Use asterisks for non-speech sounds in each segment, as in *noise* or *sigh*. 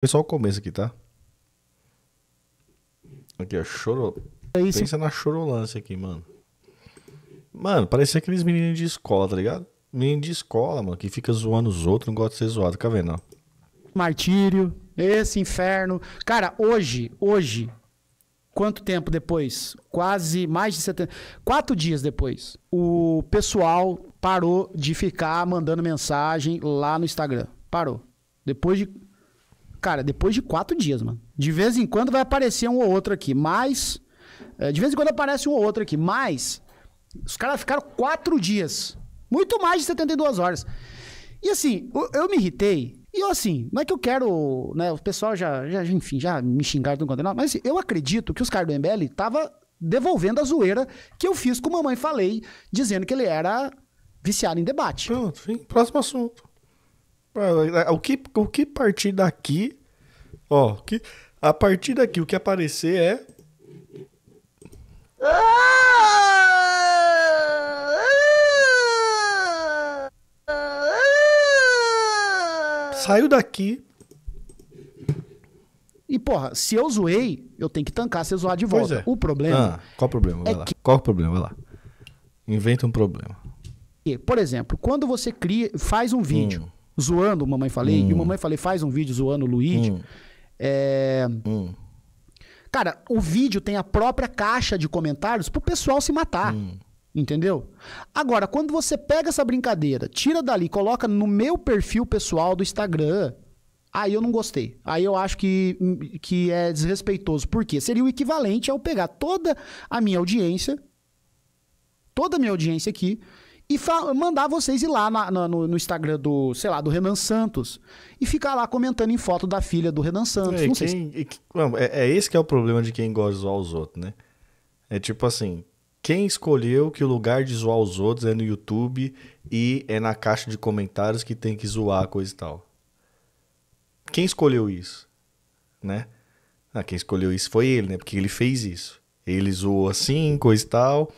Foi só o começo aqui, tá? Aqui, ó. Chorou. É pensa na chorolância aqui, mano. Mano, parecia aqueles meninos de escola, tá ligado? Menino de escola, mano, que fica zoando os outros, não gosta de ser zoado, tá vendo, ó? Martírio, esse inferno. Cara, hoje, hoje, quanto tempo depois? Quase mais de 70. Quatro dias depois, o pessoal parou de ficar mandando mensagem lá no Instagram. Parou. Depois de Cara, depois de quatro dias, mano. De vez em quando vai aparecer um ou outro aqui, mas. É, de vez em quando aparece um ou outro aqui, mas. Os caras ficaram quatro dias. Muito mais de 72 horas. E assim, eu, me irritei. E eu, assim, não é que eu quero. Né, o pessoal já, já enfim, já me xingaram do condenado. Mas assim, eu acredito que os caras do MBL estavam devolvendo a zoeira que eu fiz com mamãe falei, dizendo que ele era viciado em debate. Pronto, fim. Próximo assunto. Ah, é, o que, o que partir daqui Ó, que a partir daqui o que aparecer é Saiu daqui. E, porra, se eu zoei, eu tenho que tancar se eu zoar de volta. É. O problema. Ah, qual o problema? É Vai é lá. Que... Qual o problema? Vai lá. Inventa um problema. Por exemplo, quando você cria, faz um vídeo hum. zoando o Mamãe Falei, hum. e o hum. Mamãe Falei faz um vídeo zoando o Luigi. Hum é... Hum. Cara, o vídeo tem a própria caixa de comentários pro pessoal se matar. Hum. Entendeu? Agora, quando você pega essa brincadeira, tira dali, coloca no meu perfil pessoal do Instagram, aí eu não gostei. Aí eu acho que, que é desrespeitoso. porque Seria o equivalente ao pegar toda a minha audiência, toda a minha audiência aqui, e mandar vocês ir lá na, na, no, no, Instagram do, sei lá, do Renan Santos e ficar lá comentando em foto da filha do Renan Santos. É, quem, se... é, é esse que é o problema de quem gosta de zoar os outros, né? É tipo assim, quem escolheu que o lugar de zoar os outros é no YouTube e é na caixa de comentários que tem que zoar coisa e tal? Quem escolheu isso? Né? Ah, quem escolheu isso foi ele, né? Porque ele fez isso. Ele zoou assim, coisa e tal.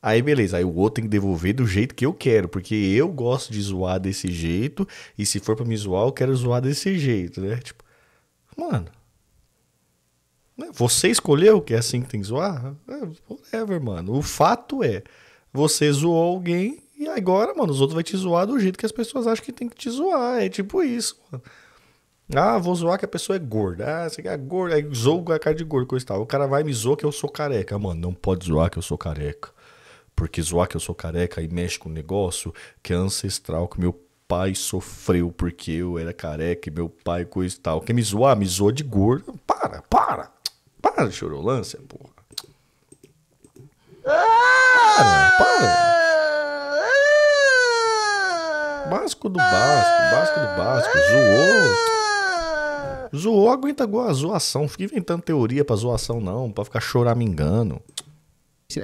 Aí beleza, aí o outro tem que devolver do jeito que eu quero, porque eu gosto de zoar desse jeito, e se for para me zoar, eu quero zoar desse jeito, né? Tipo, mano, né? você escolheu que é assim que tem que zoar? É, whatever, mano. O fato é, você zoou alguém e agora, mano, os outros vão te zoar do jeito que as pessoas acham que tem que te zoar. É tipo isso, mano. Ah, vou zoar que a pessoa é gorda. Ah, você é gorda. Aí zoa a cara de gordo, coisa e tal. O cara vai me zoar que eu sou careca. Mano, não pode zoar que eu sou careca. Porque zoar que eu sou careca e mexe com um negócio que é ancestral, que meu pai sofreu porque eu era careca e meu pai coisa e tal. Quer me zoar? Me zoa de gordo. Para, para. Para de chorolância, porra. Para, para. Basco do basco basco do basco Zoou. Zoou, aguenta a zoação. Fica inventando teoria pra zoação, não. Pra ficar choramingando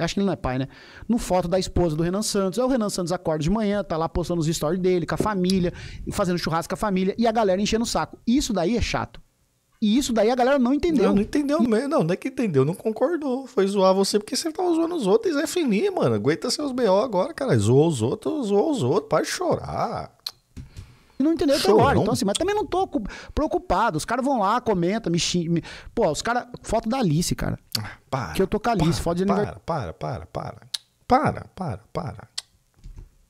acho que ele não é pai, né? No foto da esposa do Renan Santos. Aí é o Renan Santos acorda de manhã, tá lá postando os stories dele, com a família, fazendo churrasco com a família, e a galera enchendo o saco. Isso daí é chato. E isso daí a galera não entendeu. Não, não entendeu mesmo. Não, não é que entendeu, não concordou. Foi zoar você porque você tava zoando os outros. É fininho, mano. Aguenta seus BO agora, cara. Zoou os outros, zoou os outros. Para de chorar não entendeu até agora. Então, assim, mas também não tô preocupado. Os caras vão lá, comentam, me xingam. Pô, os caras. Foto da Alice, cara. Ah, para. Que eu tô com a Alice, para, foto de para, aniversário. Para, para, para. Para, para, para.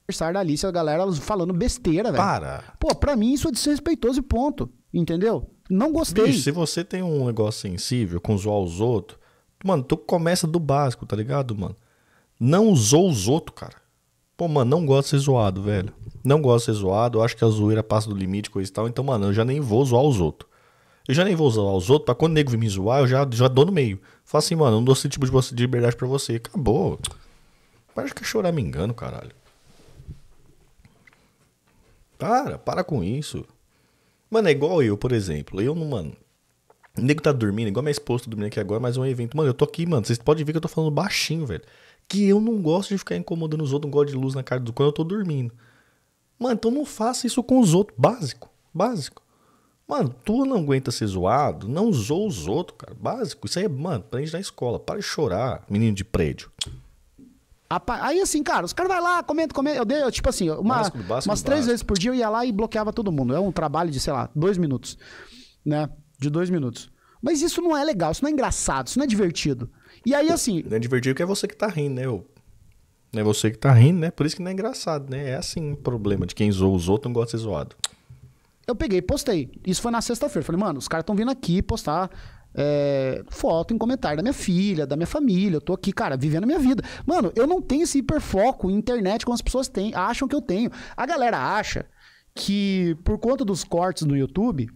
Aniversário da Alice, a galera falando besteira, velho. Para. Pô, pra mim isso é desrespeitoso e ponto. Entendeu? Não gostei. Bicho, se você tem um negócio sensível com zoar os outros, mano, tu começa do básico, tá ligado, mano? Não usou os outros, cara. Pô, mano, não gosto de ser zoado, velho. Não gosto de ser zoado, acho que a zoeira passa do limite, coisa e tal. Então, mano, eu já nem vou zoar os outros. Eu já nem vou zoar os outros, pra quando o nego vir me zoar, eu já, já dou no meio. Fala assim, mano, eu não dou esse tipo de liberdade pra você. Acabou. Para de ficar chorar me engano, caralho. Para, para com isso. Mano, é igual eu, por exemplo. Eu não, mano. O nego tá dormindo, igual minha esposa tá dormindo aqui agora, mas é um evento. Mano, eu tô aqui, mano. Vocês podem ver que eu tô falando baixinho, velho que eu não gosto de ficar incomodando os outros, não gosto de luz na cara do quando eu tô dormindo. Mano, então não faça isso com os outros. Básico, básico. Mano, tu não aguenta ser zoado, não zoa os outros, cara. Básico. Isso aí é, mano, aprende na escola. Para de chorar, menino de prédio. Aí assim, cara, os caras vai lá, comenta, comenta. Eu dei, tipo assim, uma, básico, básico, umas três básico. vezes por dia eu ia lá e bloqueava todo mundo. É um trabalho de, sei lá, dois minutos. Né? De dois minutos. Mas isso não é legal, isso não é engraçado, isso não é divertido. E aí, assim. Não é divertido porque é você que tá rindo, né? Eu... Não é você que tá rindo, né? Por isso que não é engraçado, né? É assim o problema de quem zoa os outros não gosta de ser zoado. Eu peguei, postei. Isso foi na sexta-feira. Falei, mano, os caras estão vindo aqui postar é, foto em comentário da minha filha, da minha família. Eu tô aqui, cara, vivendo a minha vida. Mano, eu não tenho esse hiperfoco em internet como as pessoas têm, acham que eu tenho. A galera acha que por conta dos cortes no YouTube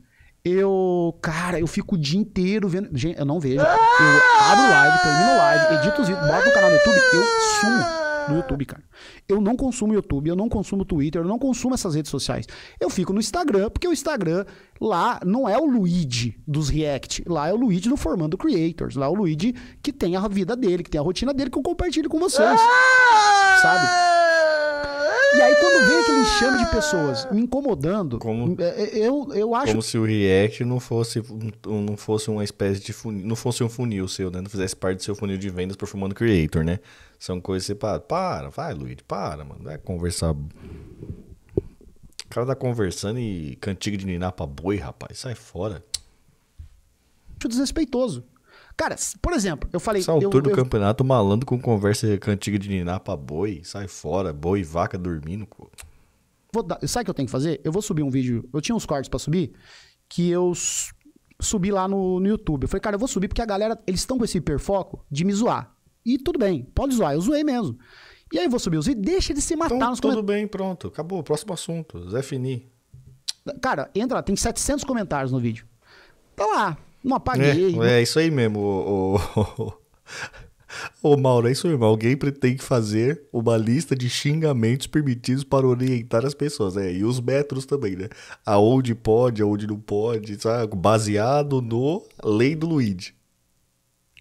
eu, cara, eu fico o dia inteiro vendo. Gente, eu não vejo. Eu abro live, termino live, edito os vídeos, boto no canal no YouTube, eu sumo no YouTube, cara. Eu não consumo YouTube, eu não consumo Twitter, eu não consumo essas redes sociais. Eu fico no Instagram, porque o Instagram lá não é o Luigi dos React, lá é o Luigi do Formando Creators, lá é o Luigi que tem a vida dele, que tem a rotina dele que eu compartilho com vocês. Ah! Sabe? E aí, quando vem aquele enxame de pessoas me incomodando, como, é, é, eu, eu acho. Como se o React não fosse, não fosse uma espécie de funil. Não fosse um funil seu, né? Não fizesse parte do seu funil de vendas performando creator, né? São coisas separadas. Para, vai, Luiz, para, mano. Vai conversar. O cara tá conversando e cantiga de ninapa pra boi, rapaz. Sai fora. Acho desrespeitoso. Cara, por exemplo, eu falei. Essa altura eu, do eu... campeonato, malandro com conversa cantiga de niná pra boi, sai fora, boi, vaca dormindo. Pô. Vou dar, sabe o que eu tenho que fazer? Eu vou subir um vídeo. Eu tinha uns cortes para subir que eu subi lá no, no YouTube. Eu falei, cara, eu vou subir porque a galera, eles estão com esse hiperfoco de me zoar. E tudo bem, pode zoar, eu zoei mesmo. E aí eu vou subir os vídeos, deixa de se matar então, nos Tudo bem, pronto, acabou, próximo assunto, Zé Fini. Cara, entra lá, tem 700 comentários no vídeo. Tá lá, não apaguei. É, né? é isso aí mesmo, o, o, o, o Mauro, é isso mesmo. Alguém tem que fazer uma lista de xingamentos permitidos para orientar as pessoas, né? E os metros também, né? Aonde pode, aonde não pode, sabe? Baseado no lei do Luigi.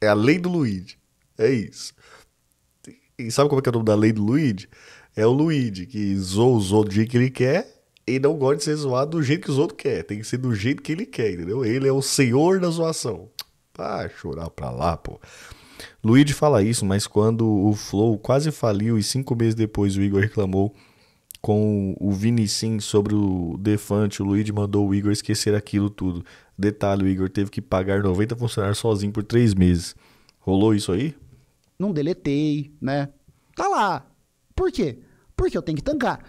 É a lei do Luigi. É isso. E sabe como é que é o nome da lei do Luigi? É o Luigi, que zoou, zoou do jeito que ele quer ele não gosta de ser zoado do jeito que os outros querem. Tem que ser do jeito que ele quer, entendeu? Ele é o senhor da zoação. Ah, chorar pra lá, pô. Luigi fala isso, mas quando o Flow quase faliu e cinco meses depois o Igor reclamou com o Sim sobre o Defante, o Luigi mandou o Igor esquecer aquilo tudo. Detalhe, o Igor teve que pagar 90 funcionários sozinho por três meses. Rolou isso aí? Não deletei, né? Tá lá. Por quê? Porque eu tenho que tancar.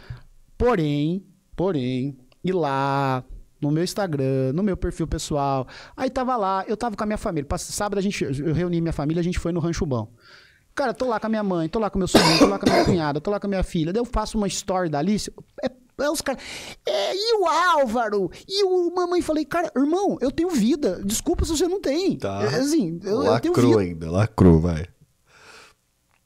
Porém, Porém, ir lá no meu Instagram, no meu perfil pessoal. Aí tava lá, eu tava com a minha família. Sábado a gente, eu reuni minha família, a gente foi no Rancho Bom. Cara, tô lá com a minha mãe, tô lá com meu sobrinho, tô lá com a minha cunhada, tô lá com a minha filha. Daí eu faço uma story da Alice. É, é os caras. É, e o Álvaro? E o mamãe? Falei, cara, irmão, eu tenho vida. Desculpa se você não tem. Tá. É, assim, eu, lacrou eu tenho vida. ainda, lacrou, vai.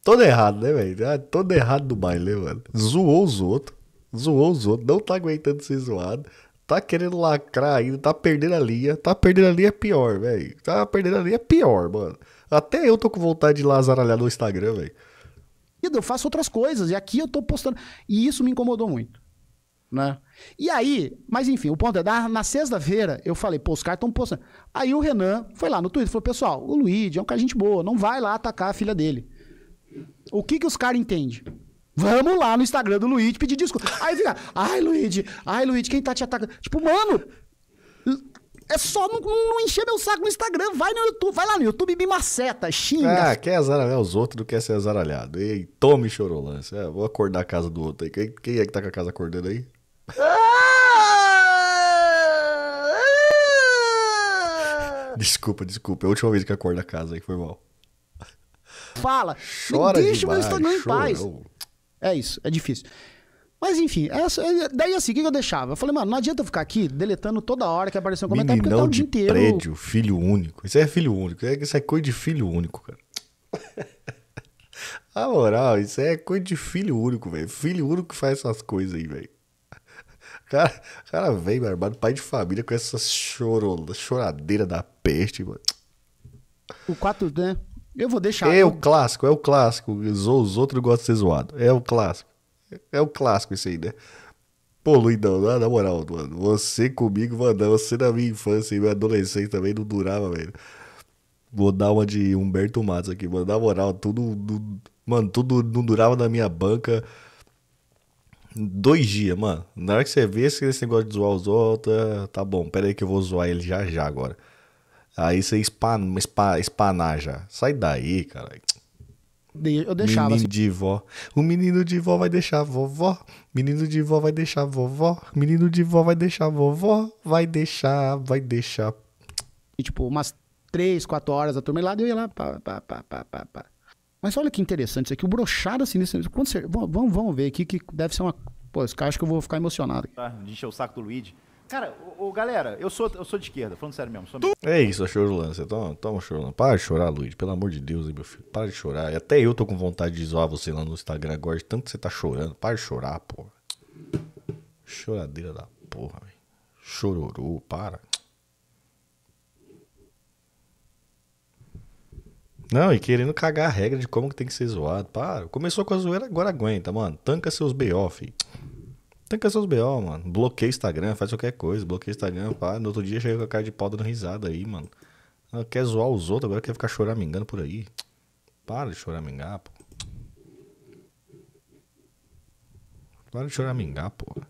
Todo errado, né, velho? Ah, todo errado do baile, né, mano. Zoou os outros. Zoou os outros, não tá aguentando ser zoado. Tá querendo lacrar ainda, tá perdendo a linha. Tá perdendo a linha é pior, velho. Tá perdendo a linha é pior, mano. Até eu tô com vontade de lazaralhar no Instagram, velho. Eu faço outras coisas e aqui eu tô postando. E isso me incomodou muito. Né? E aí, mas enfim, o ponto é, na, na sexta-feira eu falei, pô, os caras estão postando. Aí o Renan foi lá no Twitter falou, pessoal, o Luigi é um cara gente boa, não vai lá atacar a filha dele. O que que os caras entendem? Vamos lá no Instagram do Luigi pedir desculpa. Aí fica, ai, Luigi, ai, Luigi, quem tá te atacando? Tipo, mano, é só não, não, encher meu saco no Instagram. Vai no YouTube, vai lá no YouTube me maceta, xinga. Ah, quer azaralhar os outros do que é ser azaralhado. E tome chorolança. É, vou acordar a casa do outro aí. Quem, quem, é que tá com a casa acordando aí? Ah! desculpa, desculpa. É a última vez que acorda a casa aí, foi mal. Fala. Chora deixa demais, meu Instagram em paz. É isso, é difícil. Mas enfim, essa, daí assim, o que eu deixava? Eu falei, mano, não adianta eu ficar aqui deletando toda hora que apareceu um comentário, Meninão porque eu tava o dia inteiro. Prédio, filho único. Isso é filho único. É, isso é coisa de filho único, cara. *laughs* A moral, isso é coisa de filho único, velho. Filho único que faz essas coisas aí, velho. Cara, cara velho, irmão, pai de família com essas chorola, choradeira da peste, mano. O 4, né? Eu vou deixar. É eu... o clássico, é o clássico. os outros gostam de ser zoado. É o clássico. É o clássico isso aí, né? Pô, Luidão, na moral, mano, você comigo, mano, você na minha infância e minha adolescência também não durava, velho. Vou dar uma de Humberto Matos aqui, mano, na moral, tudo, mano, tudo não durava na minha banca dois dias, mano. Na hora que você vê esse negócio de zoar os outros, tá bom, pera aí que eu vou zoar ele já já agora. Aí você espana, espa, espanar já. Sai daí, cara. Eu deixava. Menino assim. de vó. O menino de vó vai deixar vovó. Menino de vó vai deixar vovó. Menino de vó vai deixar vovó. Vai deixar, vai deixar. E tipo, umas três, quatro horas a turma lá, eu ia lá, pá, pá, pá, pá, pá, pá. Mas olha que interessante isso aqui, o brochado assim, nesse... Quando você... vamos, vamos ver aqui que deve ser uma... Pô, esse cara acho que eu vou ficar emocionado. Tá, encher o saco do Luigi. Cara, ô, galera, eu sou, eu sou de esquerda, falando sério mesmo. Sou... É isso, chorulando. chorulância. Toma, toma chorulância. Para de chorar, Luiz. Pelo amor de Deus, meu filho. Para de chorar. E até eu tô com vontade de zoar você lá no Instagram agora, de tanto que você tá chorando. Para de chorar, porra. Choradeira da porra, velho. Chororô, para. Não, e querendo cagar a regra de como que tem que ser zoado. Para. Começou com a zoeira, agora aguenta, mano. Tanca seus B.O., filho. Tanca seus BO, mano. Bloqueia Instagram, faz qualquer coisa. Bloqueia Instagram, pá. No outro dia chega com a cara de pau dando risada aí, mano. Ela ah, quer zoar os outros, agora quer ficar choramingando por aí. Para de choramingar, pô. Para de choramingar, pô.